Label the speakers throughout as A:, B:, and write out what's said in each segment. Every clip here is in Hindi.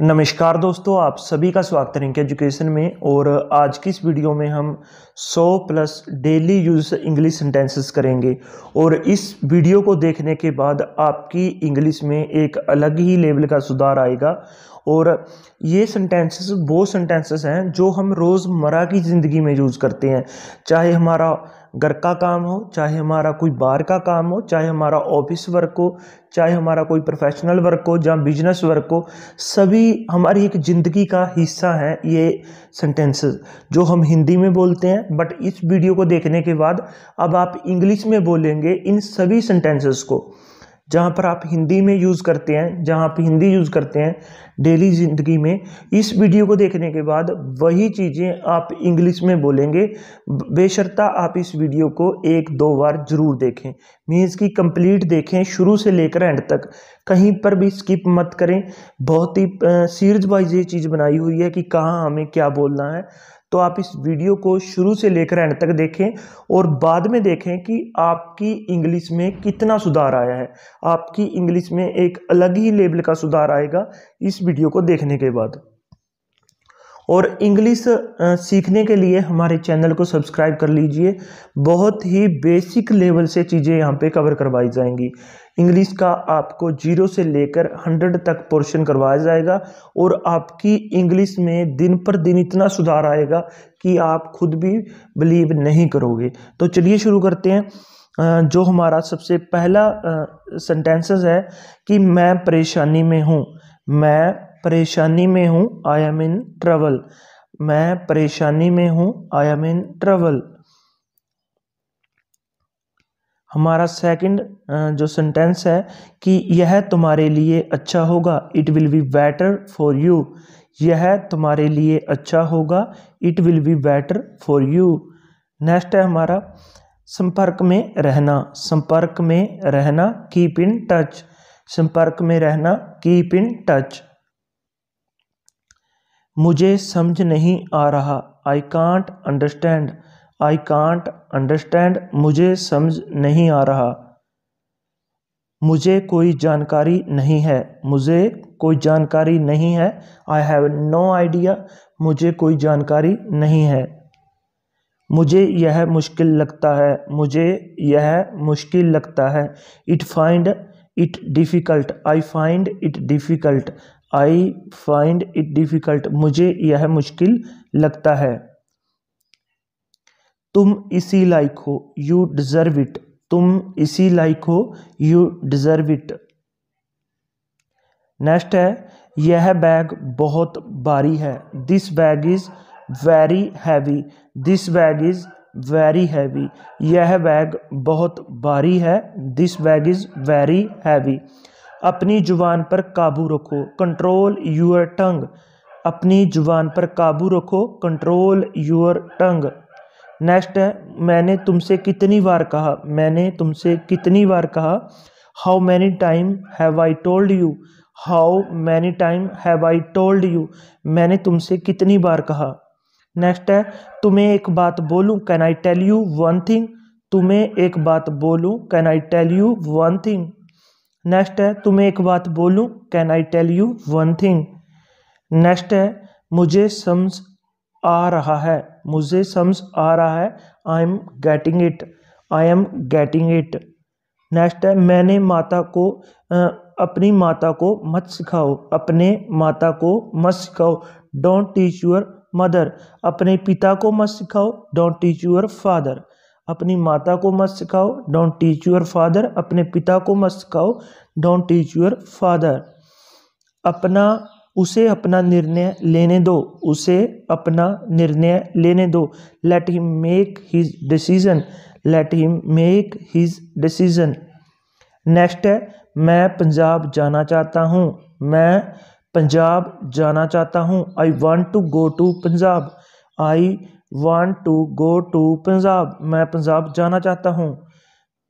A: नमस्कार दोस्तों आप सभी का स्वागत है एजुकेशन में और आज की इस वीडियो में हम 100 plus daily use English sentences करेंगे और इस वीडियो को देखने के बाद आपकी इंग्लिश में एक अलग ही लेवल का सुधार आएगा और ये सेंटेंसेस वो सेंटेंसेस हैं जो हम रोज़मर्रा की ज़िंदगी में यूज़ करते हैं चाहे हमारा घर का काम हो चाहे हमारा कोई बाहर का काम हो चाहे हमारा ऑफिस वर्क हो चाहे हमारा कोई प्रोफेशनल वर्क हो या बिजनेस वर्क हो सभी हमारी एक ज़िंदगी का हिस्सा है ये सेंटेंसेस जो हम हिंदी में बोलते हैं बट इस वीडियो को देखने के बाद अब आप इंग्लिश में बोलेंगे इन सभी सेंटेंसेस को जहाँ पर आप हिंदी में यूज़ करते हैं जहाँ आप हिंदी यूज़ करते हैं डेली ज़िंदगी में इस वीडियो को देखने के बाद वही चीज़ें आप इंग्लिश में बोलेंगे बेशर्ता आप इस वीडियो को एक दो बार ज़रूर देखें मीन्स की कंप्लीट देखें शुरू से लेकर एंड तक कहीं पर भी स्किप मत करें बहुत ही सीरज वाइज ये चीज़ बनाई हुई है कि कहाँ हमें क्या बोलना है तो आप इस वीडियो को शुरू से लेकर एंड तक देखें और बाद में देखें कि आपकी इंग्लिश में कितना सुधार आया है आपकी इंग्लिश में एक अलग ही लेवल का सुधार आएगा इस वीडियो को देखने के बाद और इंग्लिश सीखने के लिए हमारे चैनल को सब्सक्राइब कर लीजिए बहुत ही बेसिक लेवल से चीज़ें यहाँ पे कवर करवाई जाएंगी इंग्लिश का आपको जीरो से लेकर हंड्रेड तक पोर्शन करवाया जाएगा और आपकी इंग्लिश में दिन पर दिन इतना सुधार आएगा कि आप खुद भी बिलीव नहीं करोगे तो चलिए शुरू करते हैं जो हमारा सबसे पहला सेंटेंसेस है कि मैं परेशानी में हूँ मैं परेशानी में हूँ आई एम इन ट्रबल मैं परेशानी में हूँ आई एम इन ट्रबल हमारा सेकंड जो सेंटेंस है कि यह तुम्हारे लिए अच्छा होगा it will be better for you यह तुम्हारे लिए अच्छा होगा it will be better for you next है हमारा संपर्क में रहना संपर्क में रहना कीप इन टच संपर्क में रहना कीप इन टच मुझे समझ नहीं आ रहा I can't understand I can't understand मुझे समझ नहीं आ रहा मुझे कोई जानकारी नहीं है मुझे कोई जानकारी नहीं है आई हैव नो आइडिया मुझे कोई जानकारी नहीं है मुझे यह मुश्किल लगता है मुझे यह मुश्किल लगता है it find it difficult I find it difficult I find it difficult मुझे यह मुश्किल लगता है तुम इसी लाइक हो यू डिज़र्व इट तुम इसी लाइक हो यू डिज़र्व इट नेक्स्ट है यह बैग बहुत भारी है this bag is very heavy this bag is very heavy यह बैग बहुत भारी है this bag is very heavy अपनी जुबान पर काबू रखो कंट्रोल यूर टंग अपनी जुबान पर काबू रखो कंट्रोल यूर टंग नेक्स्ट है मैंने तुमसे कितनी बार कहा मैंने तुमसे कितनी बार कहा how many time have I told you how many time have I told you मैंने तुमसे कितनी बार कहा नेक्स्ट है तुम्हें एक बात बोलूँ can I tell you one thing तुम्हें एक बात बोलूँ can I tell you one thing next है तुम्हें एक बात बोलूँ can I tell you one thing next है मुझे समझ आ रहा है मुझे सम्स आ रहा है I am getting it I am getting it next है मैंने माता को अपनी माता को मत सिखाओ अपने माता को मत सिखाओ डोंट टीच यूर मदर अपने पिता को मत सिखाओ डोंट टीच यूर फादर अपनी माता को मत सिखाओ डोंट टीच यूर फादर अपने पिता को मत सिखाओ डोंट टीच यूर फादर अपना उसे अपना निर्णय लेने दो उसे अपना निर्णय लेने दो let him make his decision let him make his decision next है मैं पंजाब जाना चाहता हूँ मैं पंजाब जाना चाहता हूँ I want to go to Punjab I want to go to Punjab मैं पंजाब जाना चाहता हूँ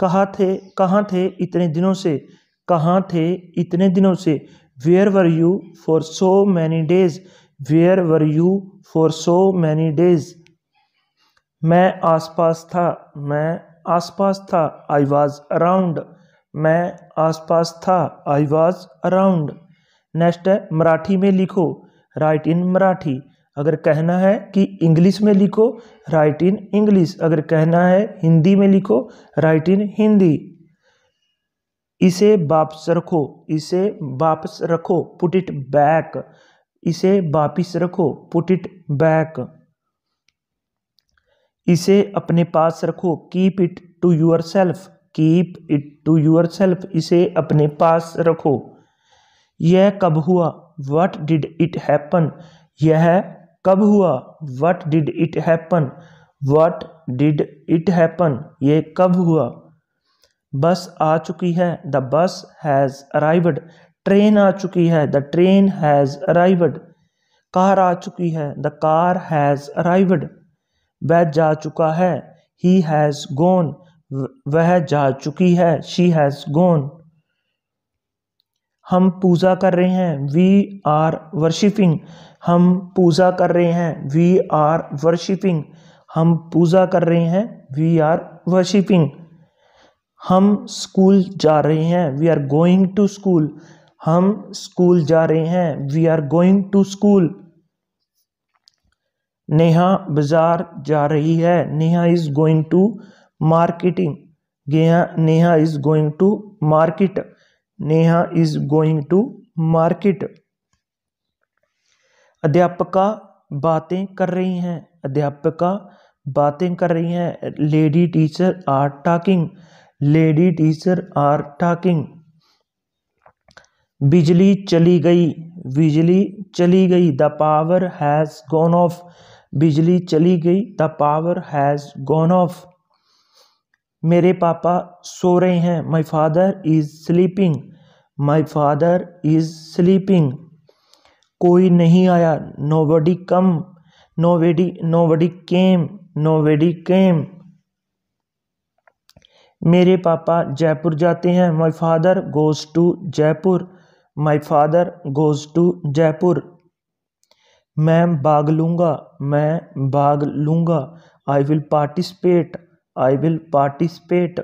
A: कहाँ थे कहाँ थे इतने दिनों से कहाँ थे इतने दिनों से where were you for so many days where were you for so many days मैं आसपास था मैं आसपास था आई वॉज अराउंड मैं आसपास था आई वॉज अराउंड नेक्स्ट है मराठी में लिखो राइट इन मराठी अगर कहना है कि इंग्लिश में लिखो राइट इन इंग्लिश अगर कहना है हिंदी में लिखो राइट इन हिंदी इसे वापस रखो इसे वापस रखो पुट इट बैक इसे वापिस रखो पुट इट बैक इसे अपने पास रखो keep it to yourself keep it to yourself इसे अपने पास रखो यह कब हुआ वट डिड इट हैपन यह कब हुआ what did it happen what did it happen यह कब हुआ बस आ चुकी है द बस हैज़ अराइवड ट्रेन आ चुकी है the train has arrived car आ चुकी है द कार हैज़ अराइवड वह जा चुका है ही हैज़ गोन वह जा चुकी है शी हैज़ गोन हम पूजा कर रहे हैं वी आर वर्शिपिंग हम पूजा कर रहे हैं वी आर वर्शिपिंग हम पूजा कर रहे हैं वी आर वर्शिपिंग हम स्कूल जा रहे हैं we are going to school हम स्कूल जा रहे हैं we are going to school Neha बाजार जा रही है Neha is going to marketing Neha is going to market Neha is going to market अध्यापका बातें कर रही हैं अध्यापका बातें कर रही हैं lady teacher are talking lady teacher are talking बिजली चली गई बिजली चली गई the power has gone off बिजली चली गई the power has gone off मेरे पापा सो रहे हैं my father is sleeping my father is sleeping कोई नहीं आया nobody come nobody nobody came nobody came मेरे पापा जयपुर जाते हैं my father goes to Jaipur my father goes to Jaipur मैं भाग लूँगा मैं भाग लूँगा I will participate I will participate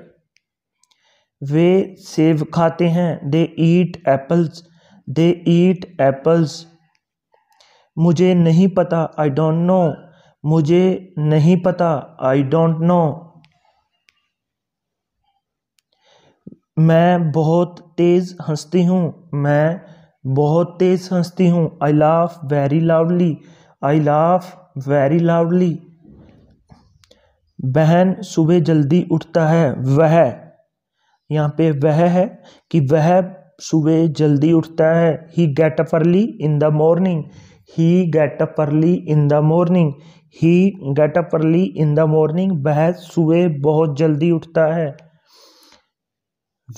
A: वे सेब खाते हैं दे ईट एप्पल्स दे ईट एप्पल्स मुझे नहीं पता आई डोंट नो मुझे नहीं पता आई डोंट नो मैं बहुत तेज़ हंसती हूँ मैं बहुत तेज़ हँसती हूँ I laugh very loudly I laugh very loudly बहन सुबह जल्दी उठता है वह यहाँ पे वह है कि वह सुबह जल्दी उठता है he get up early in the morning he get up early in the morning he get up early in the morning वह सुबह बहुत जल्दी उठता है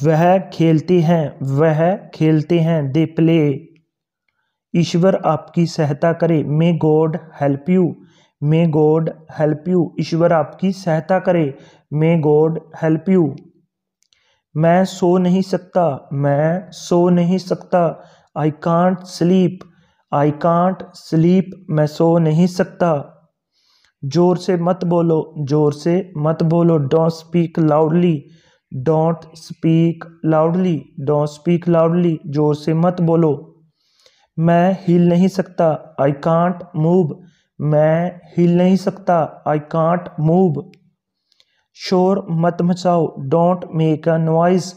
A: वह खेलते हैं वह खेलते हैं दे प्ले ईश्वर आपकी सहायता करे may God help you may God help you ईश्वर आपकी सहायता करे मे गॉड हेल्प यू मैं सो नहीं सकता मैं सो नहीं सकता I can't sleep I can't sleep मैं सो नहीं सकता जोर से मत बोलो जोर से मत बोलो don't speak loudly don't speak loudly don't speak loudly ज़ोर से मत बोलो मैं हिल नहीं सकता आई कांट मूव मैं हिल नहीं सकता आई कांट मूव शोर मत मचाओ don't make a noise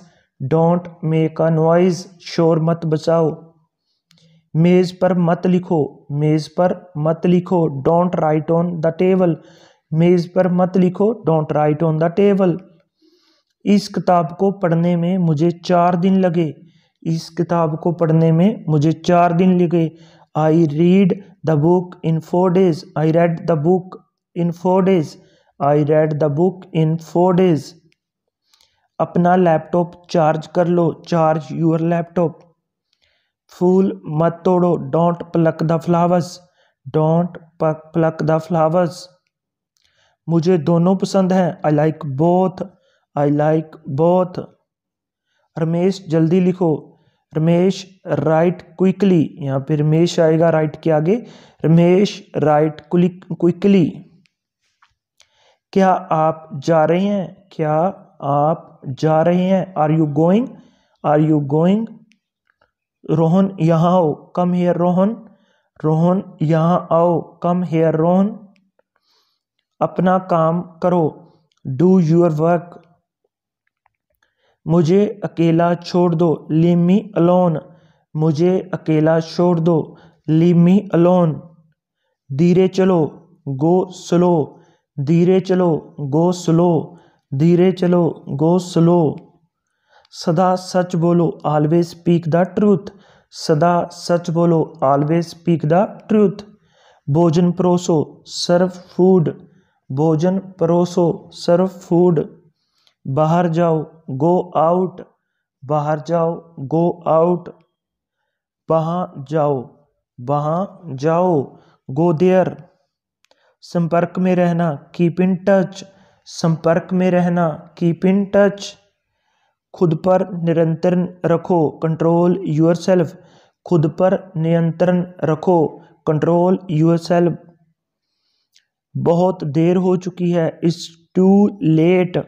A: don't make a noise शोर मत बचाओ मेज़ पर मत लिखो मेज़ पर मत लिखो don't write on the table मेज़ पर मत लिखो don't write on the table इस किताब को पढ़ने में मुझे चार दिन लगे इस किताब को पढ़ने में मुझे चार दिन लगे I read the book in four days I read the book in four days I read the book in four days अपना लैपटॉप चार्ज कर लो चार्ज यूर लैपटॉप फूल मत तोड़ो don't pluck the flowers don't pluck the flowers मुझे दोनों पसंद हैं I like both I like both Ramesh जल्दी लिखो रमेश राइट क्विकली यहाँ पे रमेश आएगा राइट के आगे रमेश राइट क्विकली क्या आप जा रहे हैं क्या आप जा रहे हैं are you going are you going Rohan यहाँ आओ कम हेयर रोहन रोहन यहाँ आओ कम हेयर रोहन अपना काम करो डू योर वर्क मुझे अकेला छोड़ दो लीव मी अलोन मुझे अकेला छोड़ दो लीव मी अलोन धीरे चलो गो स्लो धीरे चलो गो स्लो धीरे चलो गो स्लो सदा सच बोलो ऑलवेज स्पीक द ट्रूथ सदा सच बोलो ऑलवेज स्पीक द ट्रूथ भोजन परोसो सर्व फूड भोजन परोसो सर्व फूड बाहर जाओ गो आउट बाहर जाओ गो आउट वहाँ जाओ वहाँ जाओ गो देयर संपर्क में रहना कीप इन टच संपर्क में रहना कीप इन टच खुद पर नियंत्रण रखो कंट्रोल योर सेल्फ खुद पर नियंत्रण रखो कंट्रोल योर सेल्फ बहुत देर हो चुकी है is too late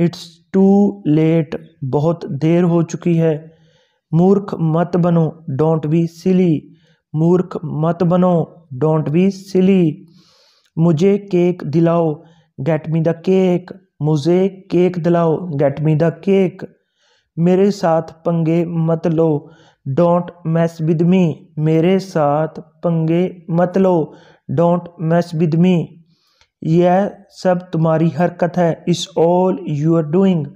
A: it's too late बहुत देर हो चुकी है मूर्ख मत बनो डोंट बी सिली मूर्ख मत बनो डोंट बी सिली मुझे केक दिलाओ गेट मी द केक मुझे केक दिलाओ गेट मी द केक मेरे साथ पंगे मत लो डोंट मैस विद मी मेरे साथ पंगे मत लो डोंट मैस विद मी यह सब तुम्हारी हरकत है इस ऑल यू आर डूइंग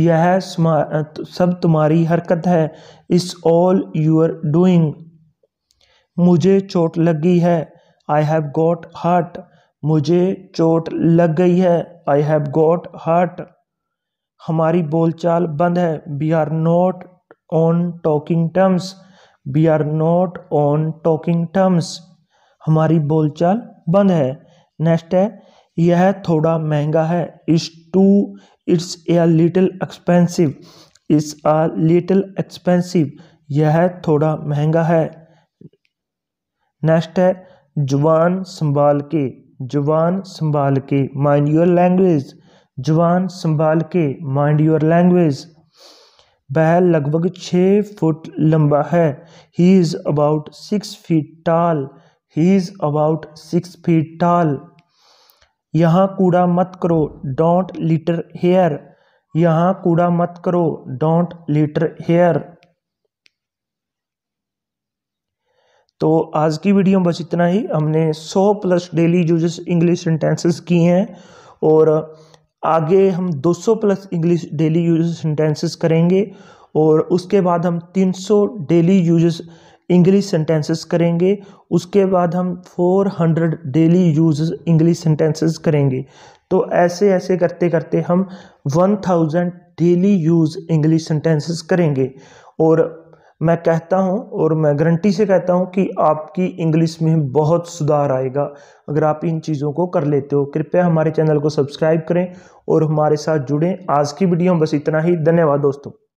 A: यह सब तुम्हारी हरकत है इस ऑल यू आर डूइंग मुझे चोट लगी है आई हैव गॉट हर्ट मुझे चोट लग गई है आई हैव गॉट हर्ट हमारी बोलचाल बंद है we are not on talking terms we are not on talking terms हमारी बोलचाल बंद है नेक्स्ट है यह थोड़ा महंगा है is too it's a little expensive it's a little expensive यह थोड़ा महंगा है नेक्स्ट है जवान संभाल के जवान संभाल के माइंड योर लैंग्वेज जवान संभाल के माइंड योर लैंग्वेज वह लगभग छः फुट लंबा है he is about six feet tall he is about six feet tall यहाँ कूड़ा मत करो डोंट लिटर हेयर यहाँ कूड़ा मत करो डोंट लिटर हेयर तो आज की वीडियो में बस इतना ही हमने 100 plus daily uses English sentences किए हैं और आगे हम 200 plus English daily uses sentences करेंगे और उसके बाद हम 300 डेली यूजेस इंग्लिश सेंटेंसेस करेंगे उसके बाद हम 400 डेली यूज इंग्लिश सेंटेंसेस करेंगे तो ऐसे ऐसे करते करते हम 1000 डेली यूज इंग्लिश सेंटेंसेस करेंगे और मैं कहता हूं और मैं गारंटी से कहता हूं कि आपकी इंग्लिश में बहुत सुधार आएगा अगर आप इन चीज़ों को कर लेते हो कृपया हमारे चैनल को सब्सक्राइब करें और हमारे साथ जुड़ें आज की वीडियो में बस इतना ही धन्यवाद दोस्तों